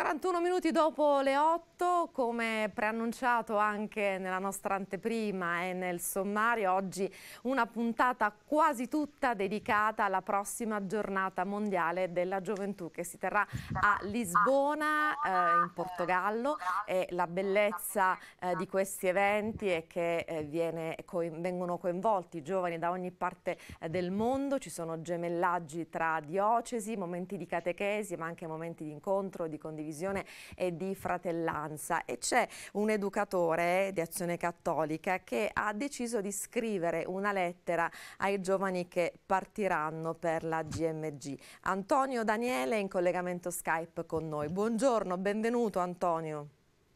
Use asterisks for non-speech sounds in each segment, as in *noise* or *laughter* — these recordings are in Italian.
41 minuti dopo le 8, come preannunciato anche nella nostra anteprima e nel sommario, oggi una puntata quasi tutta dedicata alla prossima giornata mondiale della gioventù che si terrà a Lisbona, eh, in Portogallo e la bellezza eh, di questi eventi è che eh, co vengono coinvolti giovani da ogni parte eh, del mondo, ci sono gemellaggi tra diocesi, momenti di catechesi ma anche momenti di incontro, di condivisione condivisione e di fratellanza e c'è un educatore di Azione Cattolica che ha deciso di scrivere una lettera ai giovani che partiranno per la GMG. Antonio Daniele è in collegamento Skype con noi. Buongiorno, benvenuto Antonio.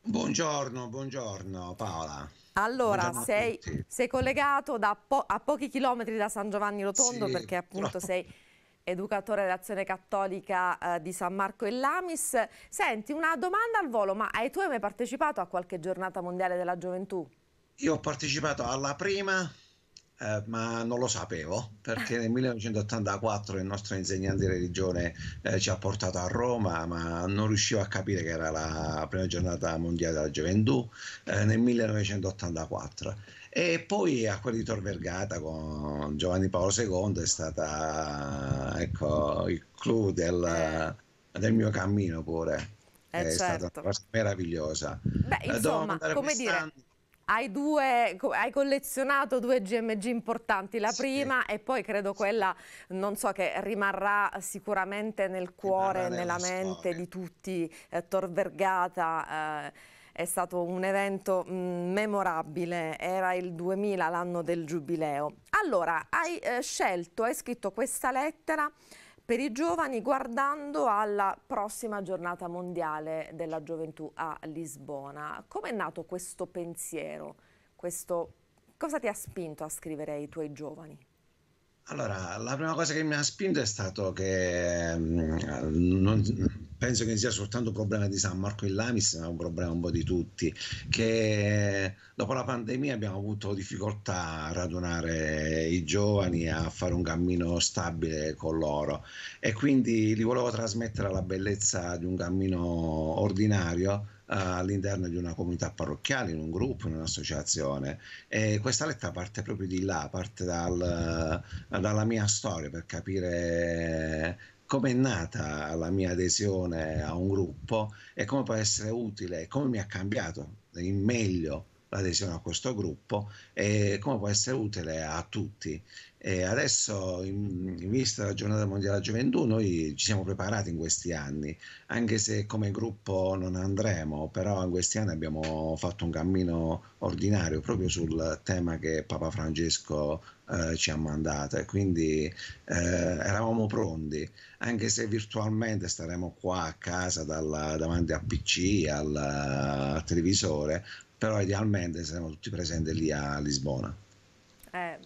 Buongiorno, buongiorno Paola. Allora, sei, sei, collegato po a pochi chilometri da San Giovanni Rotondo sì, perché appunto sei educatore dell'azione cattolica eh, di San Marco e Lamis. Senti, una domanda al volo, ma hai tu mai partecipato a qualche giornata mondiale della gioventù? Io ho partecipato alla prima eh, ma non lo sapevo perché nel 1984 il nostro insegnante di religione eh, ci ha portato a Roma, ma non riuscivo a capire che era la prima giornata mondiale della gioventù eh, nel 1984. E poi a quelli di Tor Vergata con Giovanni Paolo II è stata ecco, il clou del, eh. del mio cammino pure. Eh, è certo. stata una certo. cosa meravigliosa. Beh, eh, insomma, come dire, hai, due, hai collezionato due GMG importanti, la sì. prima e poi credo quella, non so, che rimarrà sicuramente nel cuore, nella, nella mente di tutti, eh, Tor Vergata. Eh, è stato un evento mh, mm, memorabile, era il 2000, l'anno del giubileo. Allora, hai eh, scelto, hai scritto questa lettera per i giovani guardando alla prossima giornata mondiale della gioventù a Lisbona. Come è nato questo pensiero? Questo... Cosa ti ha spinto a scrivere ai tuoi giovani? Allora, la prima cosa che mi ha spinto è stato che mm, non, penso che sia soltanto un problema di San Marco in Lamis, ma è un problema un po' di tutti, che dopo la pandemia abbiamo avuto difficoltà a radunare i giovani, a fare un cammino stabile con loro e quindi li volevo trasmettere la bellezza di un cammino ordinario eh, all'interno di una comunità parrocchiale, in un gruppo, in un'associazione. E questa lettera parte proprio di là, parte dal, dalla mia storia per capire come è nata la mia adesione a un gruppo e come può essere utile, come mi ha cambiato in meglio l'adesione a questo gruppo e come può essere utile a tutti. E adesso, in, in vista della giornata mondiale della gioventù, noi ci siamo preparati in questi anni, anche se come gruppo non andremo, però in questi anni abbiamo fatto un cammino ordinario proprio sul tema che Papa Francesco eh, ci ha mandato e quindi eh, eravamo pronti, anche se virtualmente staremo qua a casa dalla, davanti al PC, al, al televisore, però idealmente saremo tutti presenti lì a Lisbona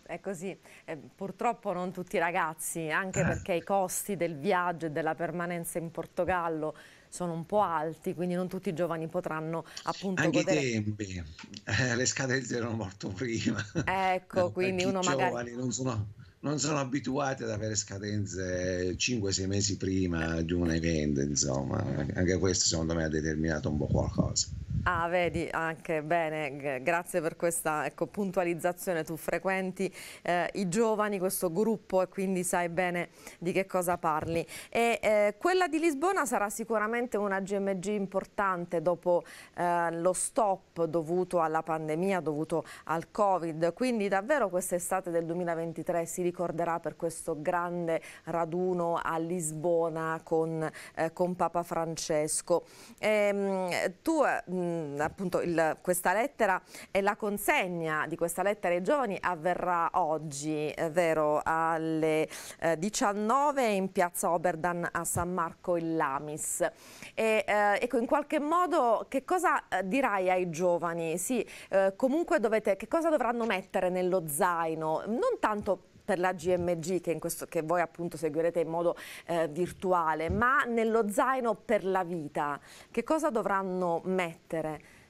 è così. Eh, purtroppo non tutti i ragazzi, anche eh. perché i costi del viaggio e della permanenza in Portogallo sono un po' alti, quindi non tutti i giovani potranno appunto anche godere. i tempi, eh, le scadenze erano molto prima. Ecco, quindi uno magari... Non sono, non sono abituati ad avere scadenze 5-6 mesi prima di un evento, insomma, anche questo secondo me ha determinato un po' qualcosa. Ah, vedi, anche bene, grazie per questa ecco, puntualizzazione. Tu frequenti eh, i giovani, questo gruppo, e quindi sai bene di che cosa parli. E, eh, quella di Lisbona sarà sicuramente una GMG importante dopo eh, lo stop dovuto alla pandemia, dovuto al Covid. Quindi davvero quest'estate del 2023 si ricorderà per questo grande raduno a Lisbona con, eh, con Papa Francesco. E, ehm, tu, eh, mh, mm, appunto il, questa lettera e la consegna di questa lettera ai giovani avverrà oggi, è vero, alle eh, 19 in piazza Oberdan a San Marco il Lamis. E, eh, ecco, in qualche modo che cosa eh, dirai ai giovani? Sì, eh, comunque dovete, che cosa dovranno mettere nello zaino? Non tanto per la GMG che, questo, che voi appunto seguirete in modo eh, virtuale, ma nello zaino per la vita, che cosa dovranno mettere?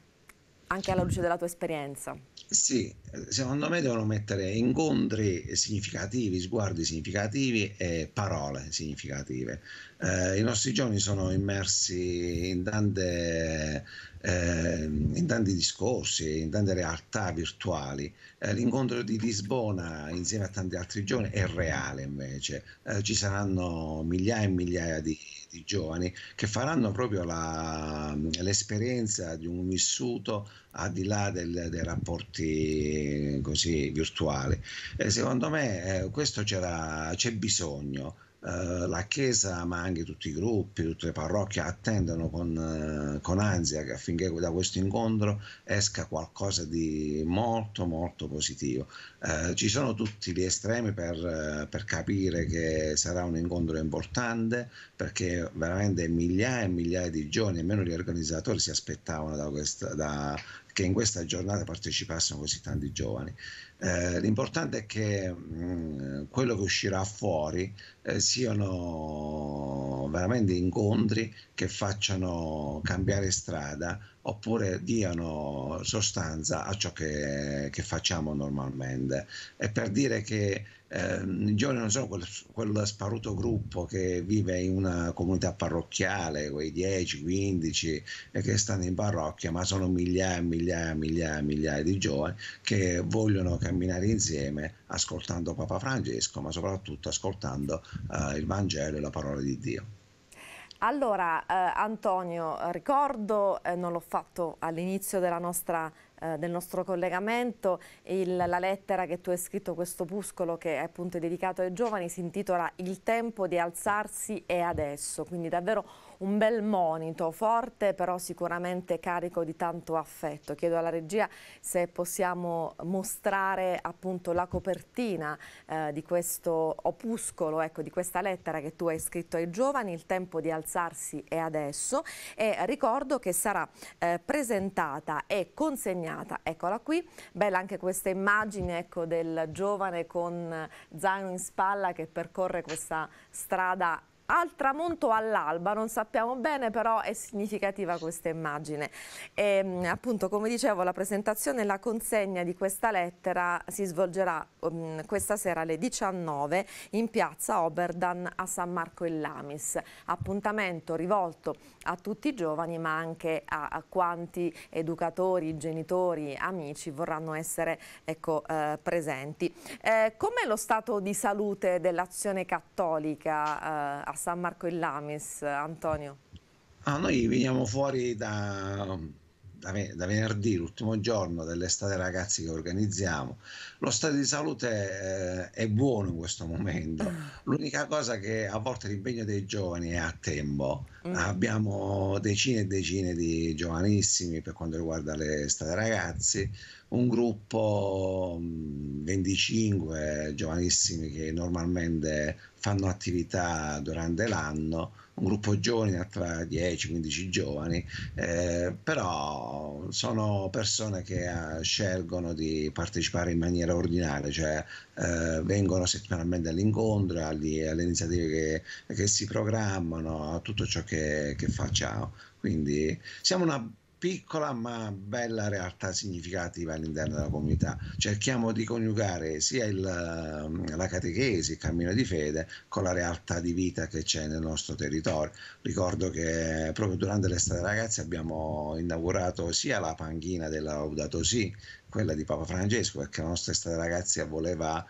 anche alla luce della tua esperienza. Sì, secondo me devono mettere incontri significativi, sguardi significativi e parole significative. Eh, I nostri giovani sono immersi in tante eh, in tanti discorsi, in tante realtà virtuali. Eh, l'incontro di Lisbona insieme a tanti altri giovani è reale invece, eh, ci saranno migliaia e migliaia di, di giovani che faranno proprio la, l'esperienza di un vissuto al di là del, dei rapporti così virtuali. Eh, secondo me eh, questo c'è bisogno eh, la Chiesa, ma anche tutti i gruppi, tutte le parrocchie attendono con, eh, con ansia che affinché da questo incontro esca qualcosa di molto molto positivo. Eh, ci sono tutti gli estremi per, eh, per, capire che sarà un incontro importante perché veramente migliaia e migliaia di giovani, almeno gli organizzatori si aspettavano da questa, da, che in questa giornata partecipassero così tanti giovani. Eh, l'importante è che mh, mm, quello che uscirà fuori eh, siano veramente incontri che facciano cambiare strada oppure diano sostanza a ciò che, che facciamo normalmente. E per dire che eh, i giovani non sono quel, quel, sparuto gruppo che vive in una comunità parrocchiale, quei 10, 15 eh, che stanno in parrocchia, ma sono migliaia e migliaia e migliaia e migliaia di giovani che vogliono camminare insieme ascoltando Papa Francesco, ma soprattutto ascoltando eh, il Vangelo e la parola di Dio. Allora, eh, Antonio, ricordo, eh, non l'ho fatto all'inizio eh, del nostro collegamento, il, la lettera che tu hai scritto, questo opuscolo che è appunto dedicato ai giovani, si intitola Il tempo di alzarsi è adesso, quindi davvero un bel monito, forte però sicuramente carico di tanto affetto. Chiedo alla regia se possiamo mostrare appunto la copertina eh, di questo opuscolo, ecco, di questa lettera che tu hai scritto ai giovani, il tempo di alzarsi è adesso e ricordo che sarà eh, presentata e consegnata, eccola qui, bella anche questa immagine ecco, del giovane con zaino in spalla che percorre questa strada al tramonto all'alba, non sappiamo bene però è significativa questa immagine. E, ehm, appunto come dicevo la presentazione e la consegna di questa lettera si svolgerà um, questa sera alle 19 in piazza Oberdan a San Marco in Lamis, appuntamento rivolto a tutti i giovani ma anche a, a quanti educatori, genitori, amici vorranno essere ecco, eh, presenti. Eh, Com'è lo stato di salute dell'azione cattolica eh, a San Marco in Lamis, Antonio? Ah, noi veniamo fuori da da, da venerdì, l'ultimo giorno dell'estate ragazzi che organizziamo, lo stato di salute eh, è buono in questo momento. Mm. L'unica cosa che a volte l'impegno dei giovani è a tempo. Mm. Abbiamo decine e decine di giovanissimi per quanto riguarda l'estate ragazzi, un gruppo 25 mm, giovanissimi che normalmente fanno attività durante l'anno un gruppo giovane tra 10-15 giovani, eh, però sono persone che eh, scelgono di partecipare in maniera ordinaria, cioè eh, vengono settimanalmente all'incontro, agli, alle iniziative che, che, si programmano, a tutto ciò che, che facciamo. Quindi siamo una piccola ma bella realtà significativa all'interno della comunità. Cerchiamo di coniugare sia il, ehm, la catechesi, il cammino di fede, con la realtà di vita che c'è nel nostro territorio. Ricordo che proprio durante l'estate ragazzi abbiamo inaugurato sia la panchina della Laudato Si, quella di Papa Francesco, perché la nostra estate ragazzi voleva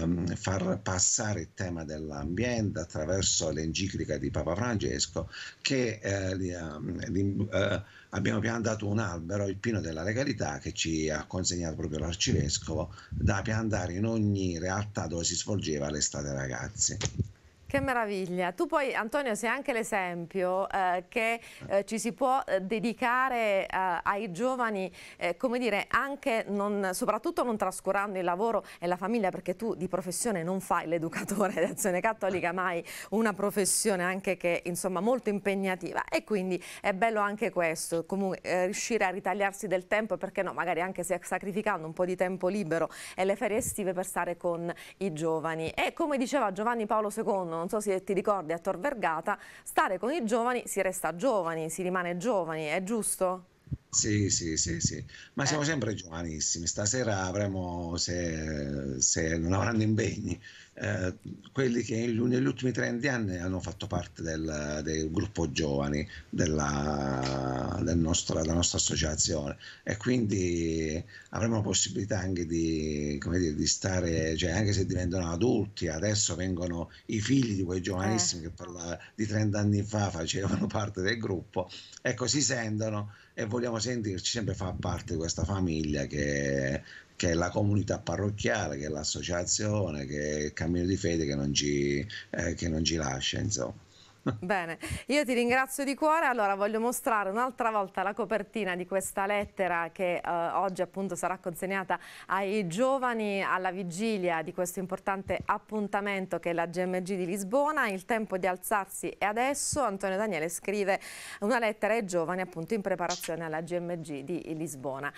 um, far passare il tema dell'ambiente attraverso l'enciclica di Papa Francesco, che eh, li, ehm, li, eh, abbiamo piantato un albero, il pino della legalità, che ci ha consegnato proprio l'arcivescovo, da piantare in ogni realtà dove si svolgeva l'estate ragazzi. Che meraviglia. Tu poi Antonio sei anche l'esempio eh, che eh, ci si può eh, dedicare eh, ai giovani, eh, come dire, anche non, soprattutto non trascurando il lavoro e la famiglia perché tu di professione non fai l'educatore *laughs* d'azione cattolica, eh. ma hai una professione anche che insomma molto impegnativa e quindi è bello anche questo, comunque riuscire a ritagliarsi del tempo perché no, magari anche sacrificando un po' di tempo libero e le ferie estive per stare con i giovani. E come diceva Giovanni Paolo II non so se ti ricordi, a Tor Vergata, stare con i giovani si resta giovani, si rimane giovani, è giusto? Sì, sì, sì, sì, ma eh. siamo sempre giovanissimi. Stasera avremo, se, se non avranno impegni, eh, quelli che negli ultimi 30 anni hanno fatto parte del, del gruppo giovani della, del nostro, della, nostra associazione e quindi avremo la possibilità anche di, dire, di stare, cioè anche se diventano adulti, adesso vengono i figli di quei giovanissimi eh. che parla, di 30 anni fa facevano parte del gruppo, ecco si sentono e vogliamo sentirci sempre far parte di questa famiglia che che è la comunità parrocchiale, che è l'associazione, che è il cammino di fede che non ci, eh, che non ci lascia, insomma. *laughs* Bene, io ti ringrazio di cuore, allora voglio mostrare un'altra volta la copertina di questa lettera che eh, oggi appunto sarà consegnata ai giovani alla vigilia di questo importante appuntamento che è la GMG di Lisbona, il tempo di alzarsi è adesso, Antonio Daniele scrive una lettera ai giovani appunto in preparazione alla GMG di Lisbona.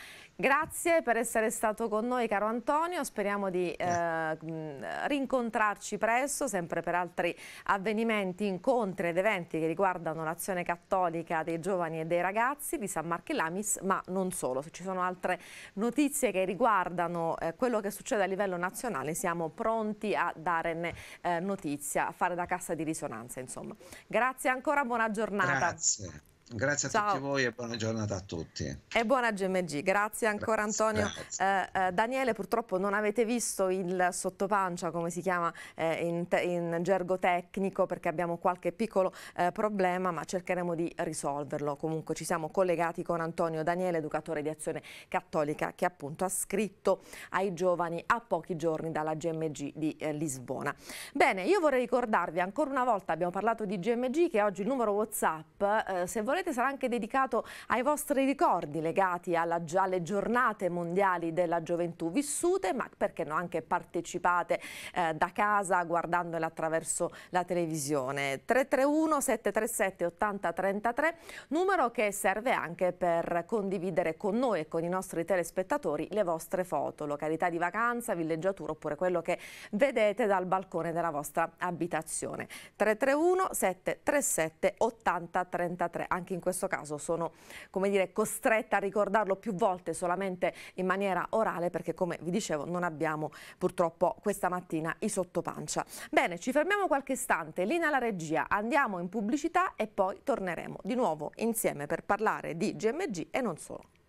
Grazie per essere stato con noi caro Antonio, speriamo di eh, mm, rincontrarci presto, sempre per altri avvenimenti, incontri ed eventi che riguardano l'azione cattolica dei giovani e dei ragazzi di San Marco Lamis, ma non solo, se ci sono altre notizie che riguardano eh, quello che succede a livello nazionale siamo pronti a darne eh, notizia, a fare da cassa di risonanza insomma. Grazie ancora, buona giornata. Grazie. Grazie a Ciao. tutti voi e buona giornata a tutti. E buona GMG, grazie ancora grazie, Antonio. Grazie. Eh, eh, Daniele, purtroppo non avete visto il sottopancia, come si chiama eh, in, in, gergo tecnico, perché abbiamo qualche piccolo eh, problema, ma cercheremo di risolverlo. Comunque ci siamo collegati con Antonio Daniele, educatore di Azione Cattolica, che appunto ha scritto ai giovani a pochi giorni dalla GMG di eh, Lisbona. Bene, io vorrei ricordarvi ancora una volta, abbiamo parlato di GMG, che oggi il numero WhatsApp, eh, se volete avrete sarà anche dedicato ai vostri ricordi legati alla, alle giornate mondiali della gioventù vissute, ma perché no anche partecipate eh, da casa guardandole attraverso la televisione. 331 737 8033, numero che serve anche per condividere con noi e con i nostri telespettatori le vostre foto, località di vacanza, villeggiatura oppure quello che vedete dal balcone della vostra abitazione. 331 737 8033, anche in questo caso sono come dire, costretta a ricordarlo più volte solamente in maniera orale perché come vi dicevo non abbiamo purtroppo questa mattina i sottopancia. Bene, ci fermiamo qualche istante, linea alla regia, andiamo in pubblicità e poi torneremo di nuovo insieme per parlare di GMG e non solo.